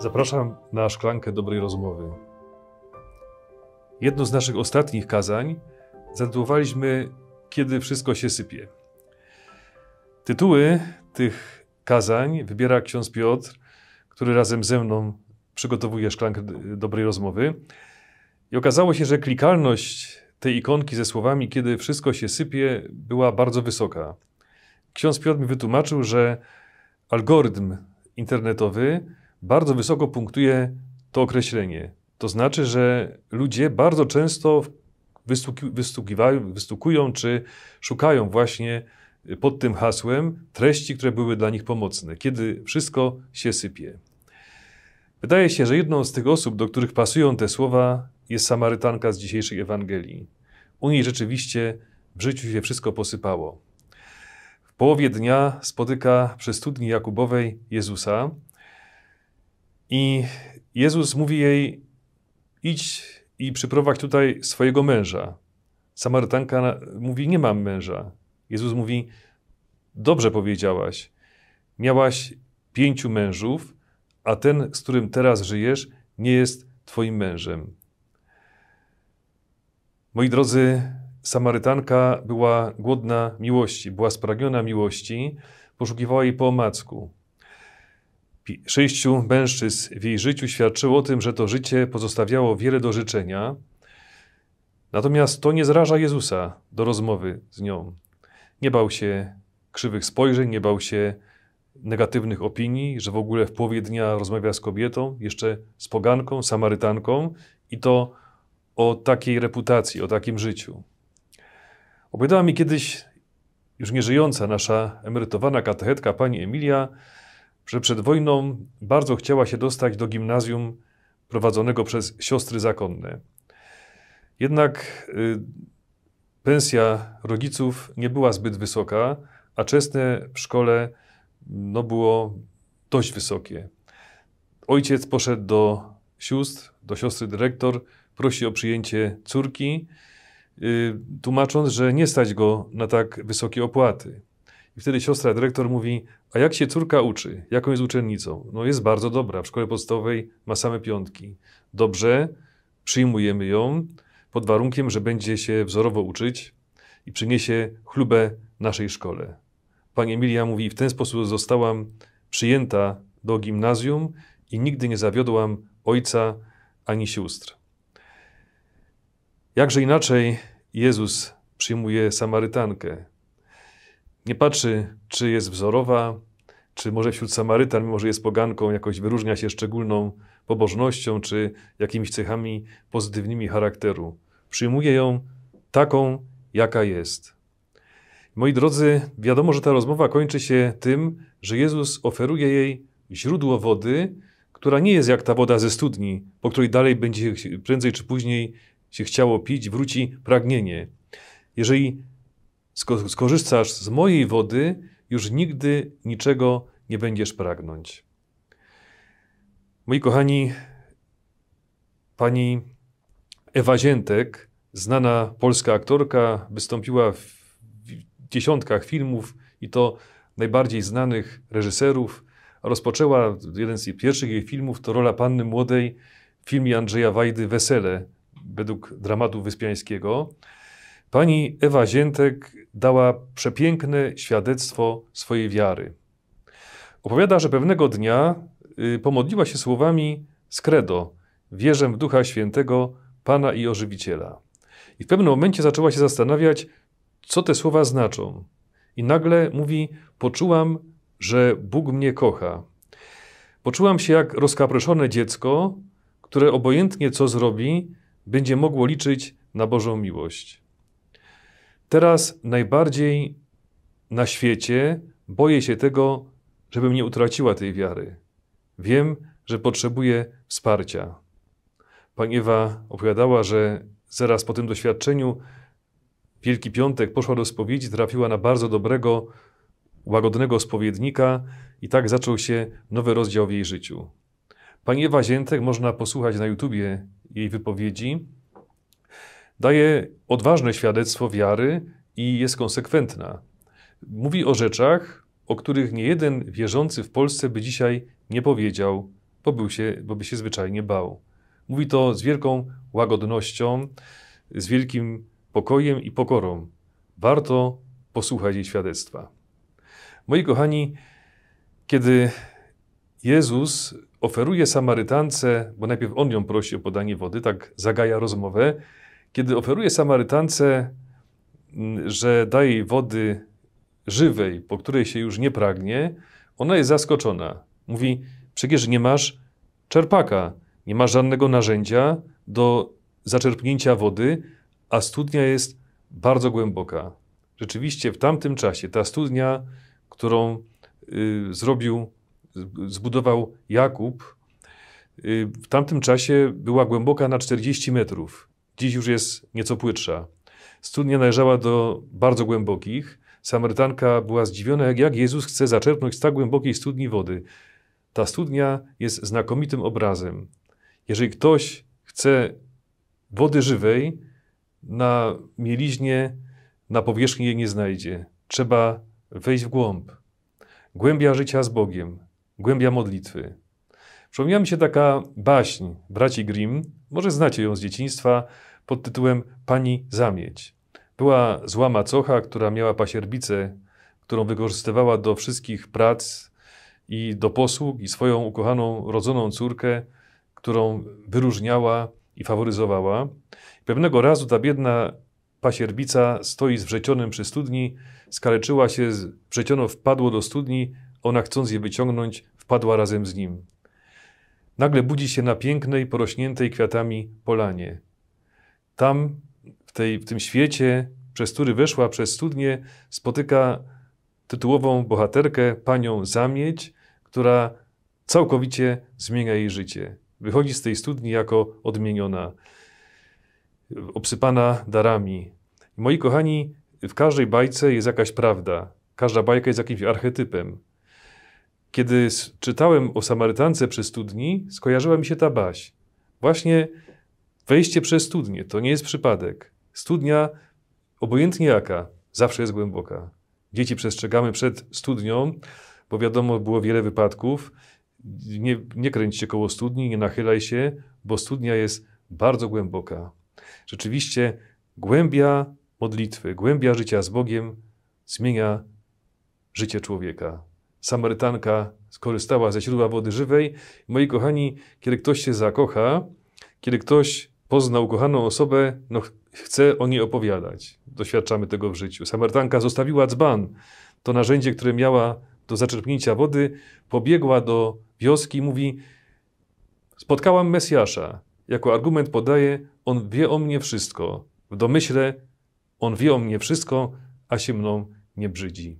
Zapraszam na szklankę dobrej rozmowy. Jedno z naszych ostatnich kazań zatytułowaliśmy Kiedy wszystko się sypie. Tytuły tych kazań wybiera ksiądz Piotr, który razem ze mną przygotowuje szklankę dobrej rozmowy. I okazało się, że klikalność tej ikonki ze słowami Kiedy wszystko się sypie była bardzo wysoka. Ksiądz Piotr mi wytłumaczył, że algorytm internetowy bardzo wysoko punktuje to określenie. To znaczy, że ludzie bardzo często wystuki, wystukują czy szukają właśnie pod tym hasłem treści, które były dla nich pomocne, kiedy wszystko się sypie. Wydaje się, że jedną z tych osób, do których pasują te słowa, jest Samarytanka z dzisiejszej Ewangelii. U niej rzeczywiście w życiu się wszystko posypało. W połowie dnia spotyka przy studni Jakubowej Jezusa, i Jezus mówi jej: idź i przyprowadź tutaj swojego męża. Samarytanka mówi: Nie mam męża. Jezus mówi: Dobrze powiedziałaś. Miałaś pięciu mężów, a ten, z którym teraz żyjesz, nie jest twoim mężem. Moi drodzy, Samarytanka była głodna miłości, była spragniona miłości, poszukiwała jej po omacku sześciu mężczyzn w jej życiu świadczyło o tym, że to życie pozostawiało wiele do życzenia. Natomiast to nie zraża Jezusa do rozmowy z nią. Nie bał się krzywych spojrzeń, nie bał się negatywnych opinii, że w ogóle w połowie dnia rozmawia z kobietą, jeszcze z poganką, samarytanką i to o takiej reputacji, o takim życiu. Opowiadała mi kiedyś już nieżyjąca nasza emerytowana katechetka pani Emilia, że przed wojną bardzo chciała się dostać do gimnazjum prowadzonego przez siostry zakonne. Jednak y, pensja rodziców nie była zbyt wysoka, a czesne w szkole no, było dość wysokie. Ojciec poszedł do sióstr, do siostry dyrektor, prosi o przyjęcie córki, y, tłumacząc, że nie stać go na tak wysokie opłaty. I wtedy siostra dyrektor mówi: a jak się córka uczy? Jaką jest uczennicą? No jest bardzo dobra. W szkole podstawowej ma same piątki. Dobrze, przyjmujemy ją pod warunkiem, że będzie się wzorowo uczyć i przyniesie chlubę naszej szkole. Pani Emilia mówi, w ten sposób zostałam przyjęta do gimnazjum i nigdy nie zawiodłam ojca ani sióstr. Jakże inaczej Jezus przyjmuje Samarytankę, nie patrzy, czy jest wzorowa, czy może wśród Samarytan, mimo że jest poganką, jakoś wyróżnia się szczególną pobożnością, czy jakimiś cechami pozytywnymi charakteru. Przyjmuje ją taką, jaka jest. Moi drodzy, wiadomo, że ta rozmowa kończy się tym, że Jezus oferuje jej źródło wody, która nie jest jak ta woda ze studni, po której dalej będzie prędzej czy później się chciało pić, wróci pragnienie. Jeżeli Skorzystasz z mojej wody, już nigdy niczego nie będziesz pragnąć. Moi kochani, pani Ewa Ziętek, znana polska aktorka, wystąpiła w dziesiątkach filmów i to najbardziej znanych reżyserów. Rozpoczęła jeden z jej pierwszych jej filmów, to rola panny młodej w filmie Andrzeja Wajdy Wesele, według dramatu Wyspiańskiego. Pani Ewa Ziętek dała przepiękne świadectwo swojej wiary. Opowiada, że pewnego dnia y, pomodliła się słowami z credo, wierzę w Ducha Świętego, Pana i Ożywiciela. I w pewnym momencie zaczęła się zastanawiać, co te słowa znaczą. I nagle mówi: Poczułam, że Bóg mnie kocha. Poczułam się jak rozkapryszone dziecko, które obojętnie co zrobi, będzie mogło liczyć na Bożą miłość. Teraz najbardziej na świecie boję się tego, żebym nie utraciła tej wiary. Wiem, że potrzebuję wsparcia. Pani Ewa opowiadała, że zaraz po tym doświadczeniu Wielki Piątek poszła do spowiedzi, trafiła na bardzo dobrego, łagodnego spowiednika i tak zaczął się nowy rozdział w jej życiu. Pani Ewa Ziętek można posłuchać na YouTubie jej wypowiedzi daje odważne świadectwo wiary i jest konsekwentna. Mówi o rzeczach, o których nie jeden wierzący w Polsce by dzisiaj nie powiedział, bo, był się, bo by się zwyczajnie bał. Mówi to z wielką łagodnością, z wielkim pokojem i pokorą. Warto posłuchać jej świadectwa. Moi kochani, kiedy Jezus oferuje Samarytance, bo najpierw on ją prosi o podanie wody, tak zagaja rozmowę, kiedy oferuje Samarytance, mm, że daje jej wody żywej, po której się już nie pragnie, ona jest zaskoczona. Mówi: Przecież nie masz czerpaka, nie masz żadnego narzędzia do zaczerpnięcia wody, a studnia jest bardzo głęboka. Rzeczywiście w tamtym czasie ta studnia, którą y, zrobił, zbudował Jakub, y, w tamtym czasie była głęboka na 40 metrów dziś już jest nieco płytsza. Studnia należała do bardzo głębokich. Samarytanka była zdziwiona, jak, Jezus chce zaczerpnąć z tak głębokiej studni wody. Ta studnia jest znakomitym obrazem. Jeżeli ktoś chce wody żywej, na mieliźnie, na powierzchni jej nie znajdzie. Trzeba wejść w głąb. Głębia życia z Bogiem, głębia modlitwy. Przypomniała mi się taka baśń braci Grimm, może znacie ją z dzieciństwa, pod tytułem Pani Zamieć. Była zła macocha, która miała pasierbicę, którą wykorzystywała do wszystkich prac i do posług, i swoją ukochaną, rodzoną córkę, którą wyróżniała i faworyzowała. Pewnego razu ta biedna pasierbica stoi z wrzecionym przy studni, skaleczyła się, wrzeciono wpadło do studni, ona chcąc je wyciągnąć, wpadła razem z nim. Nagle budzi się na pięknej, porośniętej kwiatami polanie tam w, tej, w tym świecie, przez który weszła przez studnię, spotyka tytułową bohaterkę, panią Zamieć, która całkowicie zmienia jej życie. Wychodzi z tej studni jako odmieniona, obsypana darami. Moi kochani, w każdej bajce jest jakaś prawda. Każda bajka jest jakimś archetypem. Kiedy czytałem o Samarytance przy studni, skojarzyła mi się ta baś. Właśnie Wejście przez studnię to nie jest przypadek. Studnia, obojętnie jaka, zawsze jest głęboka. Dzieci przestrzegamy przed studnią, bo wiadomo, było wiele wypadków. Nie, nie kręć się koło studni, nie nachylaj się, bo studnia jest bardzo głęboka. Rzeczywiście głębia modlitwy, głębia życia z Bogiem zmienia życie człowieka. Samarytanka skorzystała ze źródła wody żywej. Moi kochani, kiedy ktoś się zakocha, kiedy ktoś poznał kochaną osobę, no, chce o niej opowiadać. Doświadczamy tego w życiu. Samartanka zostawiła dzban, to narzędzie, które miała do zaczerpnięcia wody, pobiegła do wioski i mówi: Spotkałam Mesjasza. Jako argument podaje: On wie o mnie wszystko. W domyśle: On wie o mnie wszystko, a się mną nie brzydzi.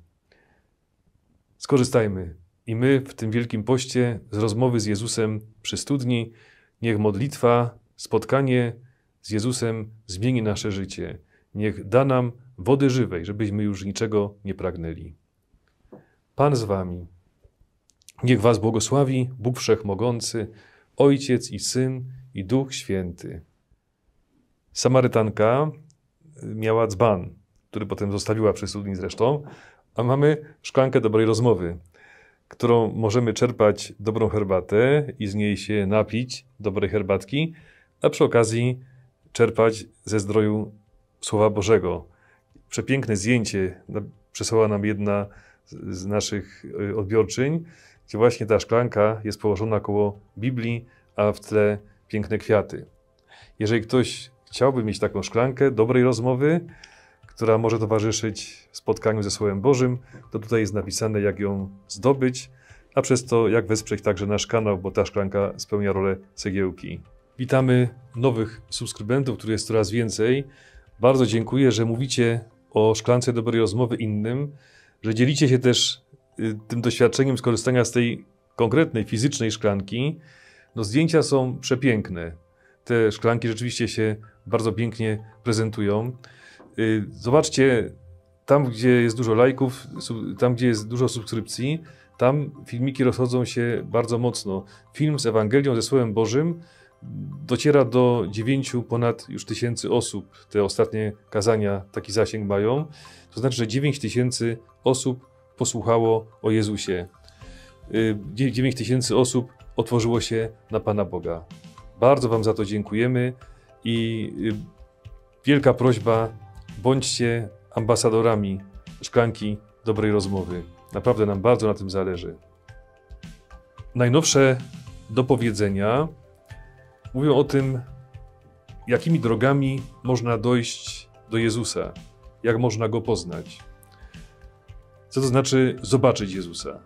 Skorzystajmy i my w tym wielkim poście z rozmowy z Jezusem przy studni. Niech modlitwa, spotkanie z Jezusem zmieni nasze życie. Niech da nam wody żywej, żebyśmy już niczego nie pragnęli. Pan z Wami. Niech Was błogosławi Bóg Wszechmogący, Ojciec i Syn i Duch Święty. Samarytanka y, miała dzban, który potem zostawiła przy studni zresztą, a mamy szklankę dobrej rozmowy którą możemy czerpać dobrą herbatę i z niej się napić dobrej herbatki, a przy okazji czerpać ze zdroju Słowa Bożego. Przepiękne zdjęcie przesłała nam jedna z naszych y, odbiorczyń, gdzie właśnie ta szklanka jest położona koło Biblii, a w tle piękne kwiaty. Jeżeli ktoś chciałby mieć taką szklankę dobrej rozmowy, która może towarzyszyć spotkaniu ze Słowem Bożym. To tutaj jest napisane, jak ją zdobyć, a przez to jak wesprzeć także nasz kanał, bo ta szklanka spełnia rolę cegiełki. Witamy nowych subskrybentów, których jest coraz więcej. Bardzo dziękuję, że mówicie o szklance dobrej rozmowy innym, że dzielicie się też y, tym doświadczeniem skorzystania z tej konkretnej, fizycznej szklanki. No, zdjęcia są przepiękne. Te szklanki rzeczywiście się bardzo pięknie prezentują. Y, zobaczcie, tam gdzie jest dużo lajków, tam gdzie jest dużo subskrypcji, tam filmiki rozchodzą się bardzo mocno. Film z Ewangelią, ze Słowem Bożym dociera do dziewięciu ponad już tysięcy osób. Te ostatnie kazania taki zasięg mają. To znaczy, że 9 tysięcy osób posłuchało o Jezusie. 9 y, tysięcy osób otworzyło się na Pana Boga. Bardzo Wam za to dziękujemy i y, wielka prośba Bądźcie ambasadorami szklanki dobrej rozmowy. Naprawdę nam bardzo na tym zależy. Najnowsze dopowiedzenia mówią o tym, jakimi drogami można dojść do Jezusa, jak można go poznać. Co to znaczy zobaczyć Jezusa?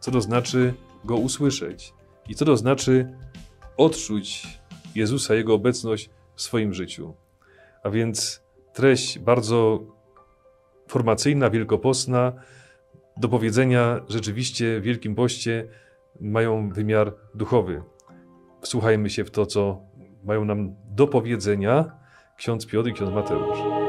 Co to znaczy go usłyszeć? I co to znaczy odczuć Jezusa, jego obecność w swoim życiu? A więc treść bardzo formacyjna, wielkopostna. Do powiedzenia rzeczywiście w Wielkim Poście mają wymiar duchowy. Wsłuchajmy się w to, co mają nam do powiedzenia ksiądz Piotr i ksiądz Mateusz.